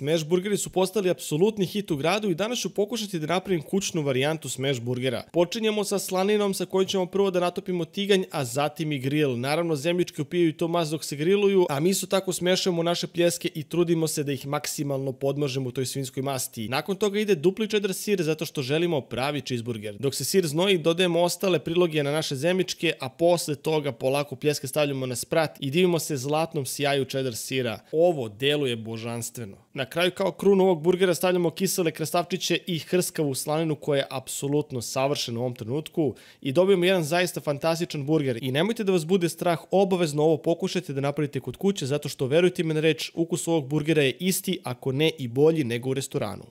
Smash burgeri su postali apsolutni hit u gradu i danas ću pokušati da napravim kućnu varijantu smash burgera. Počinjemo sa slaninom sa kojoj ćemo prvo da natopimo tiganj, a zatim i grill. Naravno, zemljičke upijaju to mas dok se grilluju, a mi su tako smešamo naše pljeske i trudimo se da ih maksimalno podmožemo u toj svinskoj masti. Nakon toga ide dupli cheddar sir zato što želimo pravi cheeseburger. Dok se sir znoji, dodajemo ostale priloge na naše zemljičke, a posle toga polako pljeske stavljamo na sprat i divimo se zlatnom sjaju cheddar sira. Ovo deluje božanstveno. Na Na kraju kao krunu ovog burgera stavljamo kisele krastavčiće i hrskavu slaninu koja je apsolutno savršena u ovom trenutku i dobijemo jedan zaista fantastičan burger. I nemojte da vas bude strah, obavezno ovo pokušajte da napravite kod kuće zato što verujte mi na reč, ukus ovog burgera je isti, ako ne i bolji nego u restoranu.